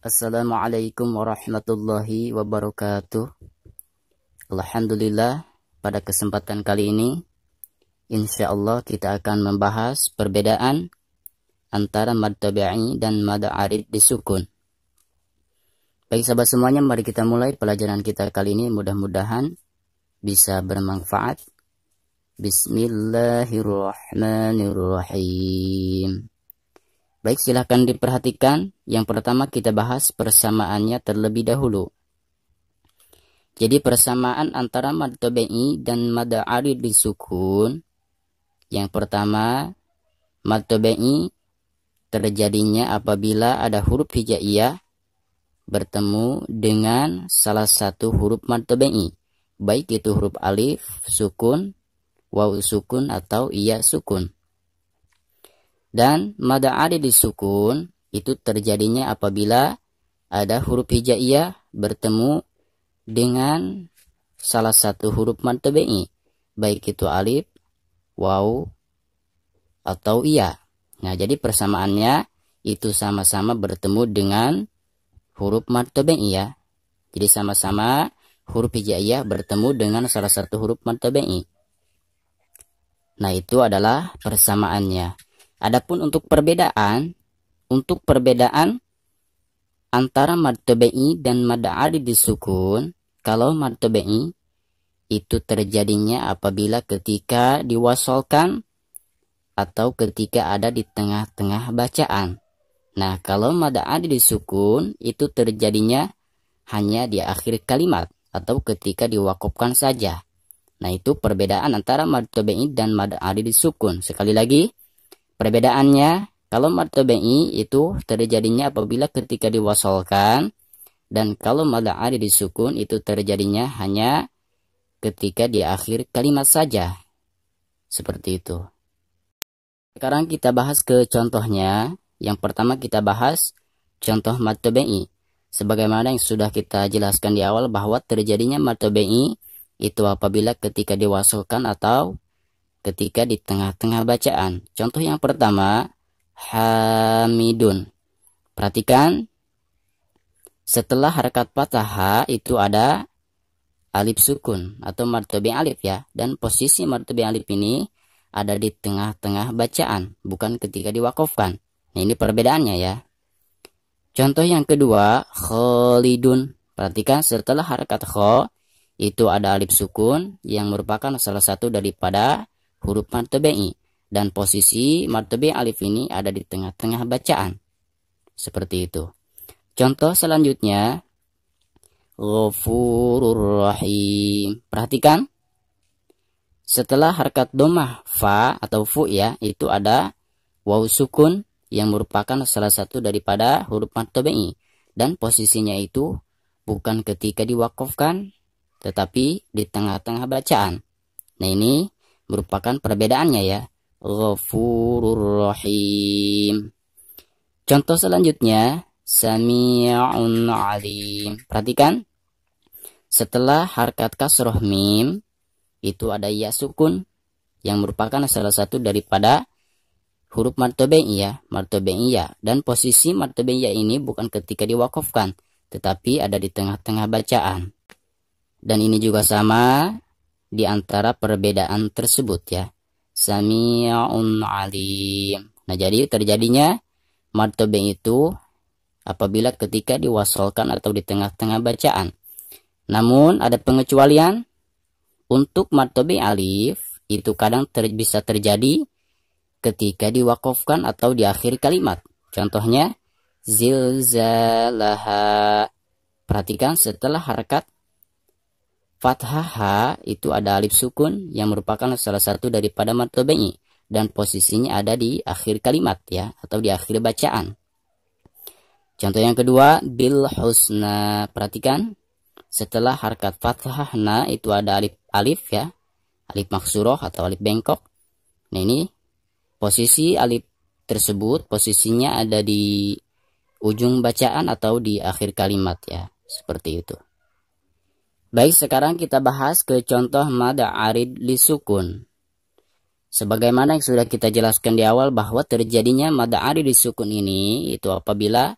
Assalamualaikum warahmatullahi wabarakatuh. Alhamdulillah, pada kesempatan kali ini, insya Allah kita akan membahas perbedaan antara mad tabi'i dan mad arid di sukun. Baik sahabat semuanya, mari kita mulai pelajaran kita kali ini. Mudah-mudahan bisa bermanfaat. Bismillahirrahmanirrahim. Baik, silahkan diperhatikan. Yang pertama kita bahas persamaannya terlebih dahulu. Jadi persamaan antara mad tabi'i dan mad arid sukun Yang pertama, mad tabi'i terjadinya apabila ada huruf hijaiyah bertemu dengan salah satu huruf mad tabi'i. Baik itu huruf alif, sukun, waw sukun atau iya sukun. Dan mada di sukun itu terjadinya apabila ada huruf hijaiyah bertemu dengan salah satu huruf mantebi, baik itu alif, waw, atau iya. Nah, jadi persamaannya itu sama-sama bertemu dengan huruf mantebi ya. Jadi sama-sama huruf hijaiyah bertemu dengan salah satu huruf mantebi. Nah, itu adalah persamaannya. Adapun untuk perbedaan, untuk perbedaan antara martabai dan mad'ari disukun, kalau martabai itu terjadinya apabila ketika diwasolkan atau ketika ada di tengah-tengah bacaan. Nah, kalau mad'ari disukun itu terjadinya hanya di akhir kalimat atau ketika diwakopkan saja. Nah, itu perbedaan antara martabai dan mad'ari disukun. Sekali lagi, Perbedaannya, kalau mata bi itu terjadinya apabila ketika diwasolkan dan kalau mata ada disukun itu terjadinya hanya ketika di akhir kalimat saja. Seperti itu. Sekarang kita bahas ke contohnya. Yang pertama kita bahas contoh mata bi, Sebagaimana yang sudah kita jelaskan di awal bahwa terjadinya mata bi itu apabila ketika diwasolkan atau ketika di tengah-tengah bacaan. Contoh yang pertama, hamidun. Perhatikan, setelah harakat patah itu ada alif sukun atau martabi alif ya. Dan posisi martabi alif ini ada di tengah-tengah bacaan, bukan ketika diwakofkan. Nah, ini perbedaannya ya. Contoh yang kedua, kholidun. Perhatikan setelah harakat kho, itu ada alif sukun yang merupakan salah satu daripada huruf martabai dan posisi martabai alif ini ada di tengah-tengah bacaan. Seperti itu. Contoh selanjutnya Ghafurur Rahim. Perhatikan. Setelah harkat domah fa atau fu ya, itu ada waw sukun yang merupakan salah satu daripada huruf martabai dan posisinya itu bukan ketika diwakofkan tetapi di tengah-tengah bacaan. Nah ini merupakan perbedaannya ya. Ghafurur Rahim. Contoh selanjutnya, Sami'un Alim. Perhatikan. Setelah harkat kasroh mim, itu ada ya sukun yang merupakan salah satu daripada huruf ya, martobe'iyah, ya. Dan posisi ya ini bukan ketika diwakafkan, tetapi ada di tengah-tengah bacaan. Dan ini juga sama di antara perbedaan tersebut ya. Sami'un alim. Nah, jadi terjadinya martobeng itu apabila ketika diwasolkan atau di tengah-tengah bacaan. Namun ada pengecualian untuk martobeng alif itu kadang ter bisa terjadi ketika diwakofkan atau di akhir kalimat. Contohnya zilzalaha. Perhatikan setelah harakat Fathah H itu ada alif sukun yang merupakan salah satu daripada martobengi dan posisinya ada di akhir kalimat ya atau di akhir bacaan. Contoh yang kedua, bil husna. Perhatikan, setelah harkat fathah na itu ada alif alif ya, alif maksuroh atau alif bengkok. Nah ini posisi alif tersebut posisinya ada di ujung bacaan atau di akhir kalimat ya, seperti itu. Baik, sekarang kita bahas ke contoh mada arid lisukun. Sebagaimana yang sudah kita jelaskan di awal bahwa terjadinya mada arid lisukun ini itu apabila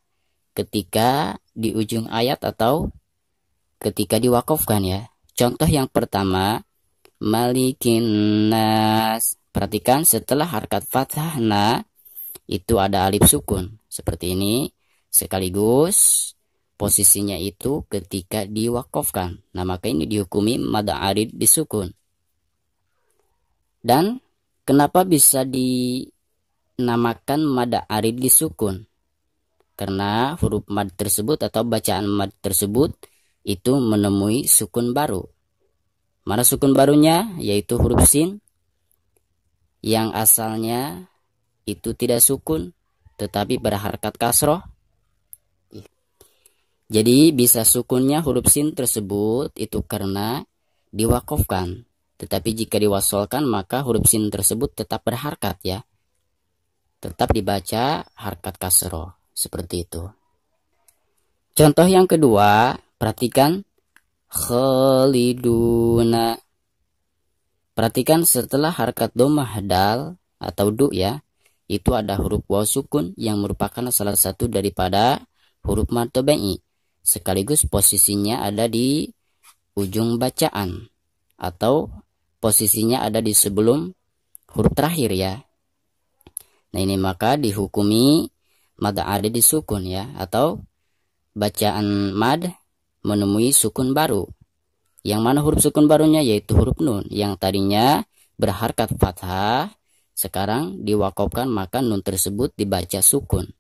ketika di ujung ayat atau ketika diwakafkan ya. Contoh yang pertama, malikin nas. Perhatikan setelah harkat fathah na itu ada alif sukun seperti ini sekaligus posisinya itu ketika diwakofkan. Nah maka ini dihukumi mada arid disukun. Dan kenapa bisa dinamakan mada arid disukun? Karena huruf mad tersebut atau bacaan mad tersebut itu menemui sukun baru. Mana sukun barunya? Yaitu huruf sin yang asalnya itu tidak sukun tetapi berharkat kasroh jadi bisa sukunnya huruf sin tersebut itu karena diwakofkan. Tetapi jika diwasolkan maka huruf sin tersebut tetap berharkat ya. Tetap dibaca harkat kasro. Seperti itu. Contoh yang kedua, perhatikan khaliduna. Perhatikan setelah harkat domah dal atau du ya, itu ada huruf waw sukun yang merupakan salah satu daripada huruf bengi sekaligus posisinya ada di ujung bacaan atau posisinya ada di sebelum huruf terakhir ya. Nah ini maka dihukumi mad ada di sukun ya atau bacaan mad menemui sukun baru. Yang mana huruf sukun barunya yaitu huruf nun yang tadinya berharkat fathah sekarang diwakopkan maka nun tersebut dibaca sukun.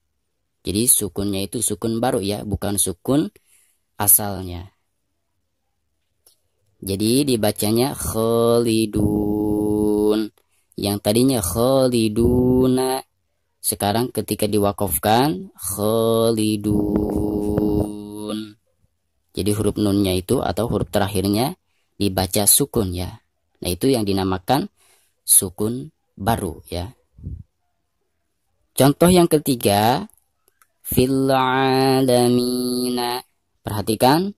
Jadi sukunnya itu sukun baru ya, bukan sukun asalnya. Jadi dibacanya khalidun. Yang tadinya khaliduna sekarang ketika diwakofkan khalidun. Jadi huruf nunnya itu atau huruf terakhirnya dibaca sukun ya. Nah, itu yang dinamakan sukun baru ya. Contoh yang ketiga, fil alamina. Perhatikan,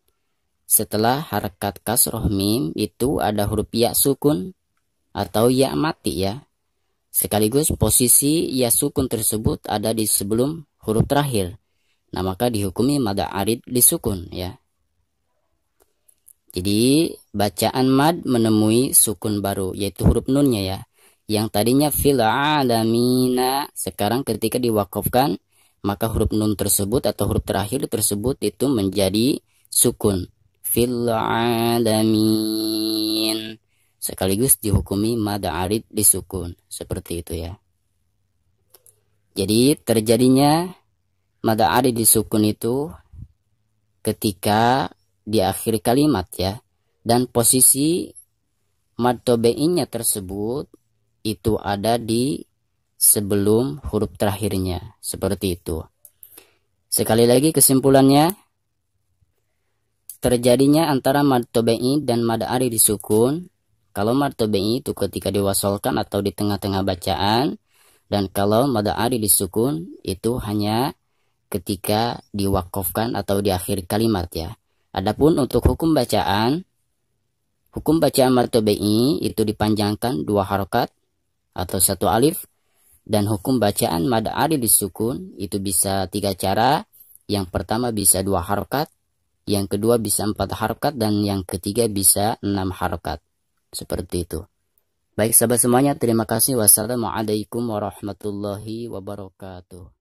setelah harakat kasroh mim itu ada huruf ya sukun atau ya mati ya. Sekaligus posisi ya sukun tersebut ada di sebelum huruf terakhir. Nah maka dihukumi mada arid disukun ya. Jadi bacaan mad menemui sukun baru yaitu huruf nunnya ya. Yang tadinya fil alamina sekarang ketika diwakafkan maka huruf nun tersebut atau huruf terakhir tersebut itu menjadi sukun fil alamin sekaligus dihukumi mad arid disukun seperti itu ya jadi terjadinya mad arid disukun itu ketika di akhir kalimat ya dan posisi mad tersebut itu ada di sebelum huruf terakhirnya. Seperti itu. Sekali lagi kesimpulannya, terjadinya antara mad tobe'i dan mad ari di Kalau mad tobe'i itu ketika diwasolkan atau di tengah-tengah bacaan. Dan kalau mad ari di itu hanya ketika diwakofkan atau di akhir kalimat ya. Adapun untuk hukum bacaan, hukum bacaan mad tobe'i itu dipanjangkan dua harokat atau satu alif dan hukum bacaan mad di sukun itu bisa tiga cara. Yang pertama bisa dua harokat, yang kedua bisa empat harokat, dan yang ketiga bisa enam harokat, Seperti itu. Baik sahabat semuanya, terima kasih. Wassalamualaikum warahmatullahi wabarakatuh.